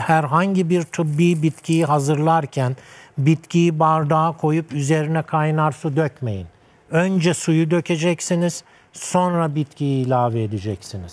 herhangi bir tıbbi bitkiyi hazırlarken bitkiyi bardağa koyup üzerine kaynar su dökmeyin. Önce suyu dökeceksiniz, sonra bitkiyi ilave edeceksiniz.